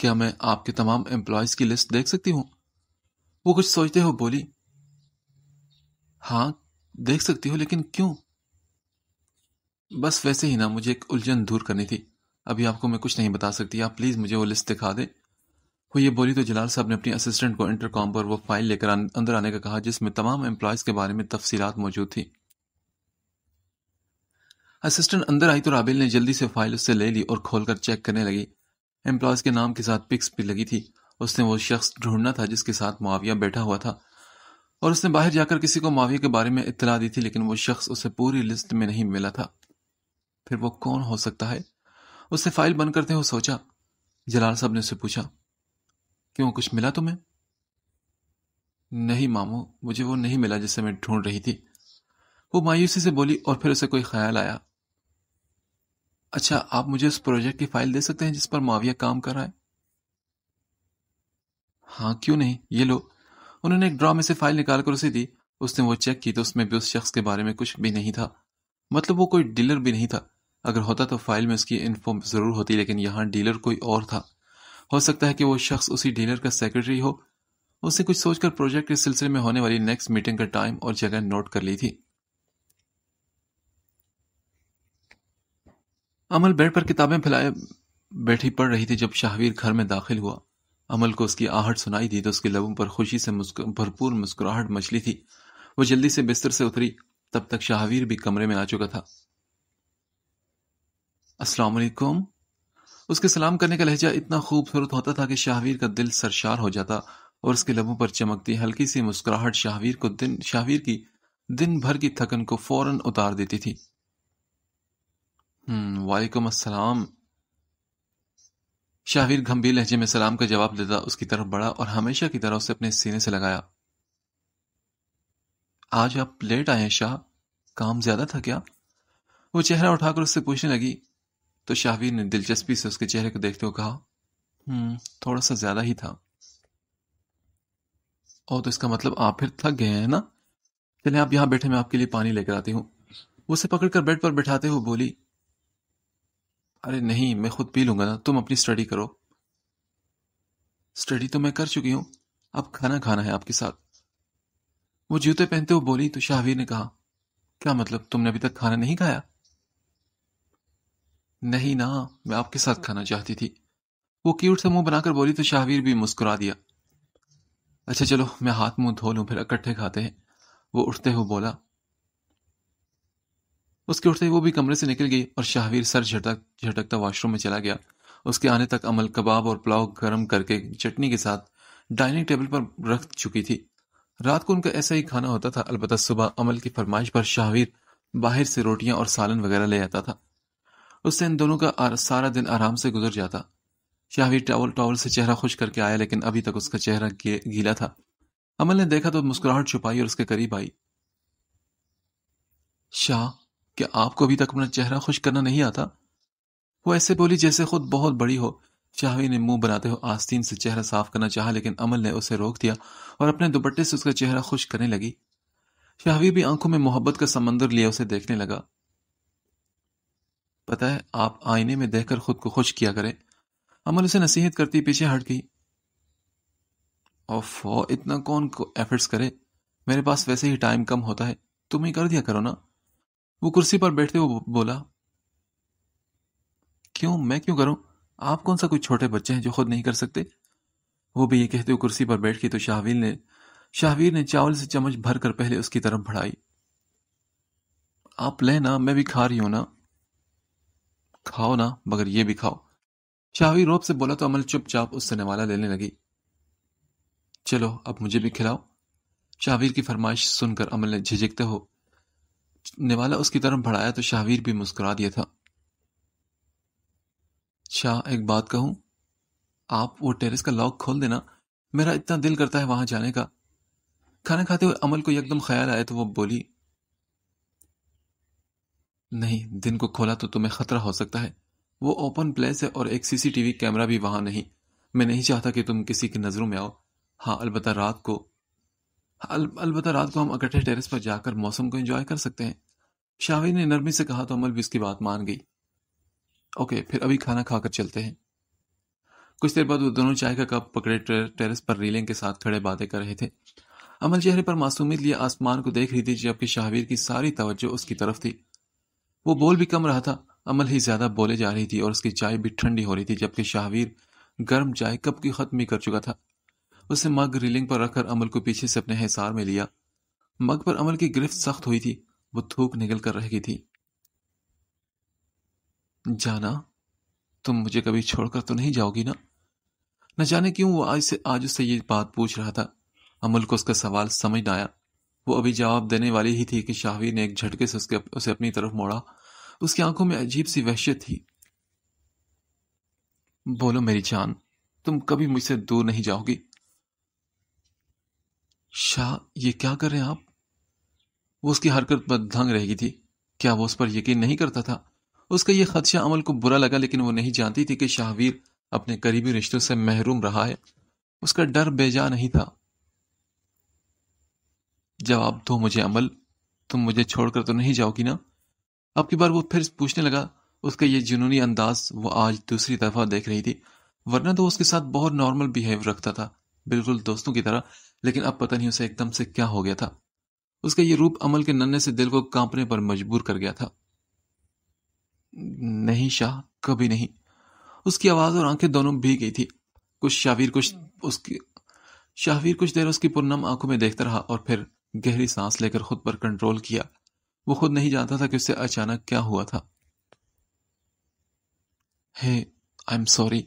Speaker 1: क्या मैं आपके तमाम एम्प्लॉयज की लिस्ट देख सकती हूं वो कुछ सोचते हो बोली हाँ देख सकती हो लेकिन क्यों बस वैसे ही ना मुझे एक उलझन दूर करनी थी अभी आपको मैं कुछ नहीं बता सकती आप प्लीज़ मुझे वो लिस्ट दिखा दें वो ये बोली तो जलाल साहब ने अपने असिस्टेंट को इंटरकॉम पर वो फाइल लेकर अंदर आने का कहा जिसमें तमाम एम्प्लॉयज़ के बारे में तफसी मौजूद थी असिस्टेंट अंदर आई तो राबेल ने जल्दी से फाइल उससे ले ली और खोलकर चेक करने लगी एम्प्लॉयज़ के नाम के साथ पिक्स भी लगी थी उसने वो शख्स ढूंढना था जिसके साथ मुआविया बैठा हुआ था और उसने बाहर जाकर किसी को माविया के बारे में इतला दी थी लेकिन वो शख्स उसे पूरी लिस्ट में नहीं मिला था फिर वो कौन हो सकता है उसने फाइल बंद करते हुए सोचा जलाल साहब ने उससे पूछा क्यों कुछ मिला तुम्हें नहीं मामू मुझे वो नहीं मिला जिसे मैं ढूंढ रही थी वो मायूसी से बोली और फिर उसे कोई ख्याल आया अच्छा आप मुझे उस प्रोजेक्ट की फाइल दे सकते हैं जिस पर माविया काम कर रहा है हाँ क्यों नहीं ये लो उन्होंने एक ड्रॉ में से फाइल निकालकर उसे दी उसने वो चेक की तो उसमें भी उस शख्स के बारे में कुछ भी नहीं था मतलब वो कोई डीलर भी नहीं था अगर होता तो फाइल में उसकी इन्फो ज़रूर होती लेकिन यहाँ डीलर कोई और था हो सकता है कि वो शख्स उसी डीलर का सेक्रेटरी हो उसने कुछ सोचकर प्रोजेक्ट के सिलसिले में होने वाली नेक्स्ट मीटिंग का टाइम और जगह नोट कर ली थी अमल बेड पर किताबें फैलाए बैठी पढ़ रही थी जब शाहवीर घर में दाखिल हुआ अमल को उसकी आहट सुनाई दी तो उसके लबों पर खुशी से मुस्क, भरपूर मुस्कुराहट मछली थी वो जल्दी से बिस्तर से उतरी तब तक शाहवीर भी कमरे में आ चुका था अस्सलाम वालेकुम उसके सलाम करने का लहजा इतना खूबसूरत होता था कि शाहवीर का दिल सरशार हो जाता और उसके लबों पर चमकती हल्की सी मुस्कुराहट शाहवीर को दिन शाहवीर की दिन भर की थकन को फौरन उतार देती थी हम्म, वालेकुम अस्सलाम शाहवीर गंभीर लहजे में सलाम का जवाब देता उसकी तरफ बढ़ा और हमेशा की तरह उसे अपने सीने से लगाया आज आप लेट आए शाह काम ज्यादा था क्या वो चेहरा उठाकर उससे पूछने लगी तो शाहवीर ने दिलचस्पी से उसके चेहरे को देखते हुए कहा हम्म, थोड़ा सा ज्यादा ही था और तो इसका मतलब आप फिर थक गए हैं ना चले आप यहां बैठे मैं आपके लिए पानी लेकर आती हूं उसे पकड़कर बेड पर बैठाते हुए बोली अरे नहीं मैं खुद पी लूंगा ना तुम अपनी स्टडी करो स्टडी तो मैं कर चुकी हूं अब खाना खाना है आपके साथ वो जूते पहनते हुए बोली तो शाहवीर ने कहा क्या मतलब तुमने अभी तक खाना नहीं खाया नहीं ना मैं आपके साथ खाना चाहती थी वो क्यूट से मुंह बनाकर बोली तो शाहवीर भी मुस्कुरा दिया अच्छा चलो मैं हाथ मुंह धो लू फिर इकट्ठे खाते हैं वो उठते हुए बोला उसके उठते ही वो भी कमरे से निकल गई और शाहवीर सर झटक झटकता वॉशरूम में चला गया उसके आने तक अमल कबाब और पुलाव गर्म करके चटनी के साथ डाइनिंग टेबल पर रख चुकी थी रात को उनका ऐसा ही खाना होता था अलबत् सुबह अमल की फरमाइश पर शाहवीर बाहर से रोटियां और सालन वगैरह ले आता था उससे इन दोनों का सारा दिन आराम से गुजर जाता शाहवीर टॉवल टॉवल से चेहरा खुश करके आया लेकिन अभी तक उसका चेहरा गीला था अमल ने देखा तो मुस्कुराहट छुपाई और उसके करीब आई शाह क्या आपको अभी तक अपना चेहरा खुश करना नहीं आता वो ऐसे बोली जैसे खुद बहुत बड़ी हो चाहवी ने मुंह बनाते हुए आस्तीन से चेहरा साफ करना चाहा लेकिन अमल ने उसे रोक दिया और अपने दुपट्टे से उसका चेहरा खुश करने लगी शाहवी भी आंखों में मोहब्बत का समंदर लिए उसे देखने लगा पता है आप आईने में देखकर खुद को खुश किया करें अमल उसे नसीहत करती पीछे हट गई ओफो इतना कौन को एफर्ट्स करे मेरे पास वैसे ही टाइम कम होता है तुम ही कर दिया करो ना वो कुर्सी पर बैठते हुए बोला क्यों मैं क्यों करूं आप कौन सा कोई छोटे बच्चे हैं जो खुद नहीं कर सकते वो भी ये कहते हुए कुर्सी पर बैठ गई तो शाहवीर ने शाहवीर ने चावल से चम्मच भर कर पहले उसकी तरफ बढ़ाई आप ले ना मैं भी खा रही हूं ना खाओ ना मगर ये भी खाओ शाहवीर रोब से बोला तो अमल चुपचाप उससे नवाला लेने लगी चलो अब मुझे भी खिलाओ शाहवीर की फरमाइश सुनकर अमल ने झिझकते हो निवाला उसकी तरफ बढ़ाया तो शाहवीर भी मुस्कुरा दिया था शाह एक बात कहूं आप वो टेरेस का लॉक खोल देना मेरा इतना दिल करता है वहां जाने का खाना खाते हुए अमल को एकदम ख्याल आया तो वो बोली नहीं दिन को खोला तो तुम्हें खतरा हो सकता है वो ओपन प्लेस है और एक सीसीटीवी कैमरा भी वहां नहीं मैं नहीं चाहता कि तुम किसी की नजरों में आओ हाँ अलबत् रात को अलबत्त रात को हम इकट्ठे टेरेस पर जाकर मौसम को एंजॉय कर सकते हैं शावी ने नरमी से कहा तो अमल भी उसकी बात मान गई ओके फिर अभी खाना खाकर चलते हैं कुछ देर बाद वो दोनों चाय का कप पकड़े टेरेस पर रीलिंग के साथ खड़े बातें कर रहे थे अमल चेहरे पर मासूमी लिए आसमान को देख रही थी जबकि शाहवीर की सारी तवज्जो उसकी तरफ थी वो बोल भी कम रहा था अमल ही ज्यादा बोले जा रही थी और उसकी चाय भी ठंडी हो रही थी जबकि शाहवीर गर्म चाय कप की खत्म ही कर चुका था उसने मग रिलिंग पर रखकर अमल को पीछे से अपने हिसार में लिया मग पर अमल की गिरफ्त सख्त हुई थी वो थूक निकल कर रह गई थी जाना तुम मुझे कभी छोड़कर तो नहीं जाओगी ना न जाने क्यों वो आज से आज उससे ये बात पूछ रहा था अमल को उसका सवाल समझ न आया वो अभी जवाब देने वाली ही थी कि शाहवीर ने एक झटके से उसके उसे अपनी तरफ मोड़ा उसकी आंखों में अजीब सी वहशियत थी बोलो मेरी जान तुम कभी मुझसे दूर नहीं जाओगी शाह ये क्या कर रहे हैं आप वो उसकी हरकत पर धंग रह गई थी क्या वो उस पर यकीन नहीं करता था उसका यह खदशा अमल को बुरा लगा लेकिन वो नहीं जानती थी कि शाहवीर अपने करीबी रिश्तों से महरूम रहा है उसका डर बेजा नहीं था जवाब दो मुझे अमल तुम मुझे छोड़कर तो नहीं जाओगी ना अब की बार वो फिर पूछने लगा उसका यह जुनूनी अंदाज वो आज दूसरी दफा देख रही थी वरना तो उसके साथ बहुत नॉर्मल बिहेव रखता था बिल्कुल दोस्तों की तरह लेकिन अब पता नहीं उसे एकदम से क्या हो गया था उसका ये रूप अमल के नन्हे से दिल को कांपने पर मजबूर कर गया था नहीं शाह कभी नहीं उसकी आवाज और आंखें दोनों भी गई थी कुछ शावीर कुछ उसकी शाहवीर कुछ देर उसकी पुरनम आंखों में देखता रहा और फिर गहरी सांस लेकर खुद पर कंट्रोल किया वो खुद नहीं जानता था कि उससे अचानक क्या हुआ था हे आई एम सॉरी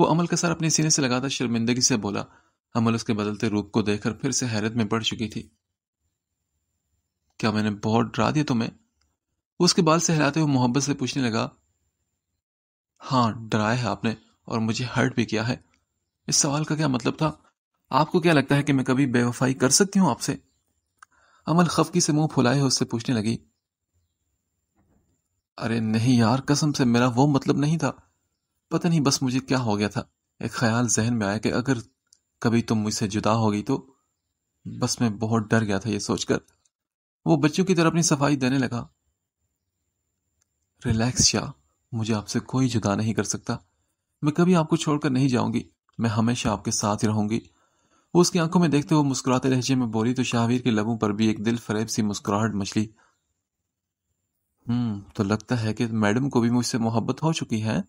Speaker 1: वो अमल का सर अपने सीने से लगाता शर्मिंदगी से बोला अमल उसके बदलते रूप को देखकर फिर से हैरत में पड़ चुकी थी क्या मैंने बहुत डरा दिया तुम्हें उसके बाल से हिलाते हुए मोहब्बत से पूछने लगा हाँ डराया है आपने और मुझे हर्ट भी किया है इस सवाल का क्या मतलब था आपको क्या लगता है कि मैं कभी बेवफाई कर सकती हूं आपसे अमल खफकी से मुंह फुलाए उससे पूछने लगी अरे नहीं यार कसम से मेरा वो मतलब नहीं था पता नहीं बस मुझे क्या हो गया था एक ख्याल जहन में आया कि अगर कभी तुम मुझसे जुदा हो गई तो बस मैं बहुत डर गया था यह सोचकर वो बच्चों की तरह अपनी सफाई देने लगा रिलैक्स शाह मुझे आपसे कोई जुदा नहीं कर सकता मैं कभी आपको छोड़कर नहीं जाऊंगी मैं हमेशा आपके साथ ही रहूंगी वो उसकी आंखों में देखते हुए मुस्कुराते लहजे में बोली तो शाहवीर के लबों पर भी एक दिल फरेब सी मुस्कुराहट मछली हम्म तो लगता है कि मैडम को भी मुझसे मोहब्बत हो चुकी है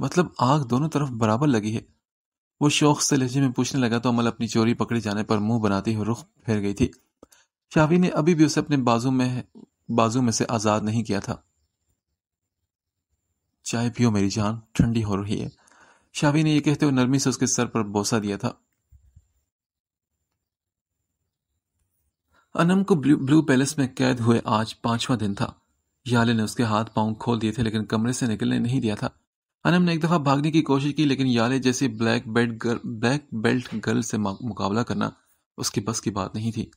Speaker 1: मतलब आग दोनों तरफ बराबर लगी है वो शौक से लहजे में पूछने लगा तो अमल अपनी चोरी पकड़े जाने पर मुंह बनाती हुई रुख फेर गई थी शावी ने अभी भी उसे अपने बाजू में बाजू में से आजाद नहीं किया था चाय पियो मेरी जान ठंडी हो रही है शावी ने यह कहते हुए नरमी से उसके सर पर बोसा दिया था अनम को ब्लू, ब्लू पैलेस में कैद हुए आज पांचवा दिन था याले ने उसके हाथ पांव खोल दिए थे लेकिन कमरे से निकलने नहीं दिया था अनम ने एक दफ़ा भागने की कोशिश की लेकिन याले जैसे black belt girl black belt girl से मुकाबला करना उसकी बस की बात नहीं थी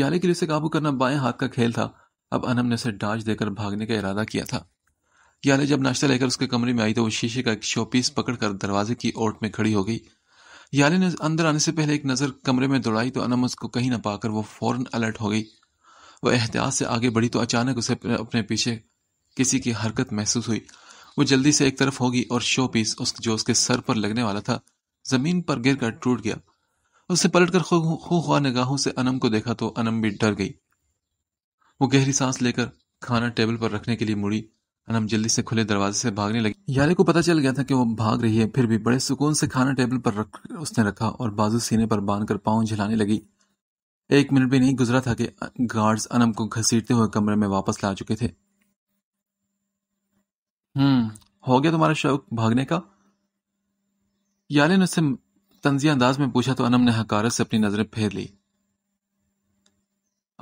Speaker 1: याले के लिए उसे काबू करना बाएं हाथ का खेल था अब अनम ने उसे डांच देकर भागने का इरादा किया था याले जब नाश्ता लेकर उसके कमरे में आई तो वो शीशे का एक शोपीस पकड़कर दरवाजे की ओट में खड़ी हो गई याले ने अंदर आने से पहले एक नज़र कमरे में दौड़ाई तो अनम उसको कहीं ना पाकर वो फौरन अलर्ट हो गई वह एहतियात से आगे बढ़ी तो अचानक उसे अपने पीछे किसी की हरकत महसूस हुई वो जल्दी से एक तरफ होगी और शो पीस उस जो उसके सर पर लगने वाला था जमीन पर गिर कर टूट गया उसने पलटकर खू खुआ निगाहों से अनम को देखा तो अनम भी डर गई वो गहरी सांस लेकर खाना टेबल पर रखने के लिए मुड़ी अनम जल्दी से खुले दरवाजे से भागने लगी यारे को पता चल गया था कि वो भाग रही है फिर भी बड़े सुकून से खाना टेबल पर रख उसने रखा और बाजू सीने पर बांध कर पाँव झिलाने लगी एक मिनट भी नहीं गुजरा था कि गार्ड्स अनम को घसीटते हुए कमरे में वापस ला चुके थे हम्म हो गया तुम्हारा शौक भागने का याले ने उससे तंजिया अंदाज में पूछा तो अनम ने हकारत से अपनी नजरें फेर ली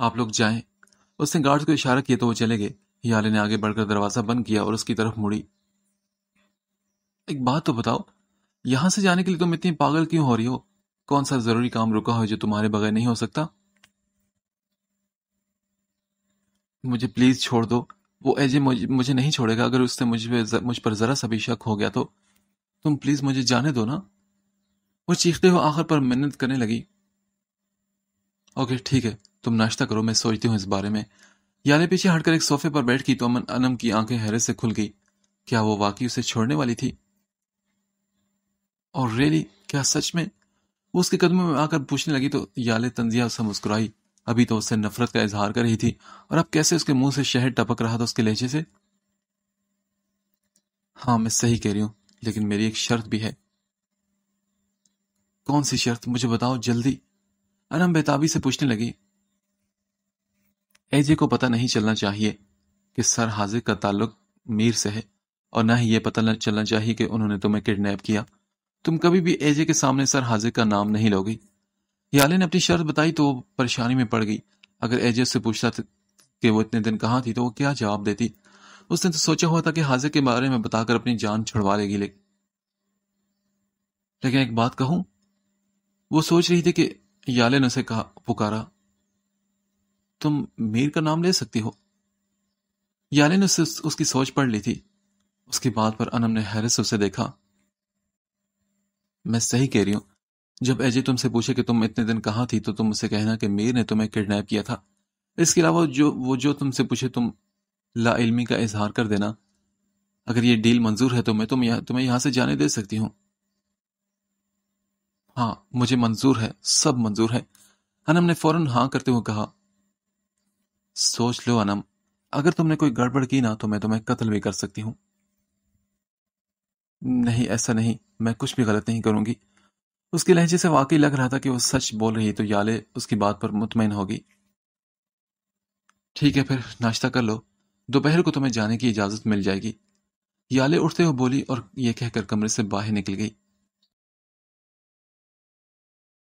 Speaker 1: आप लोग जाएं उसने गार्ड को इशारा किया तो वो चले गए याले ने आगे बढ़कर दरवाजा बंद किया और उसकी तरफ मुड़ी एक बात तो बताओ यहां से जाने के लिए तुम इतनी पागल क्यों हो रही हो कौन सा जरूरी काम रुका हो जो तुम्हारे बगैर नहीं हो सकता मुझे प्लीज छोड़ दो वो एजे मुझे नहीं छोड़ेगा अगर उससे मुझ पर मुझ पर ज़रा सा भी शक हो गया तो तुम प्लीज़ मुझे जाने दो ना वो चीखते हुए आखिर पर मिन्नत करने लगी ओके ठीक है तुम नाश्ता करो मैं सोचती हूँ इस बारे में याले पीछे हटकर एक सोफे पर बैठ गई तो अमन अनम की आंखें हैरे से खुल गई क्या वो वाकई उसे छोड़ने वाली थी और रेली क्या सच में वो उसके कदमों में आकर पूछने लगी तो याले तंजिया से मुस्कुराई अभी तो उससे नफरत का इजहार कर रही थी और अब कैसे उसके मुंह से शहर टपक रहा था उसके लहजे से हाँ मैं सही कह रही हूं लेकिन मेरी एक शर्त भी है कौन सी शर्त मुझे बताओ जल्दी अनम बेताबी से पूछने लगी एजे को पता नहीं चलना चाहिए कि सर हाजिर का ताल्लुक मीर से है और ना ही यह पता चलना चाहिए कि उन्होंने तुम्हें किडनैप किया तुम कभी भी एजे के सामने सर हाजिर का नाम नहीं लोगी याले ने अपनी शर्त बताई तो वो परेशानी में पड़ गई अगर एजेस से पूछता कि वो इतने दिन कहाँ थी तो वो क्या जवाब देती उसने तो सोचा हुआ था कि हाजिर के बारे में बताकर अपनी जान छुड़वा लेगी ले। लेकिन एक बात कहूं वो सोच रही थी कि याले ने उसे कहा पुकारा तुम मीर का नाम ले सकती हो याले ने उसे उसकी सोच पढ़ ली थी उसकी बात पर अनम ने हैरत से उसे देखा मैं सही कह रही हूं जब अजय तुमसे पूछे कि तुम इतने दिन कहाँ थी तो तुम उसे कहना कि मीर ने तुम्हें किडनैप किया था इसके अलावा जो वो जो तुमसे पूछे तुम लाइलमी का इजहार कर देना अगर ये डील मंजूर है तो मैं तुम यह, तुम्हें यहां से जाने दे सकती हूं हाँ मुझे मंजूर है सब मंजूर है अनम ने फौरन हाँ करते हुए कहा सोच लो अनम अगर तुमने कोई गड़बड़ की ना तो मैं तुम्हें कत्ल भी कर सकती हूं नहीं ऐसा नहीं मैं कुछ भी गलत नहीं करूंगी उसके लहजे से वाकई लग रहा था कि वो सच बोल रही तो याले उसकी बात पर मुतमिन होगी ठीक है फिर नाश्ता कर लो दोपहर को तुम्हें जाने की इजाज़त मिल जाएगी याले उठते हुए बोली और ये कहकर कमरे से बाहर निकल गई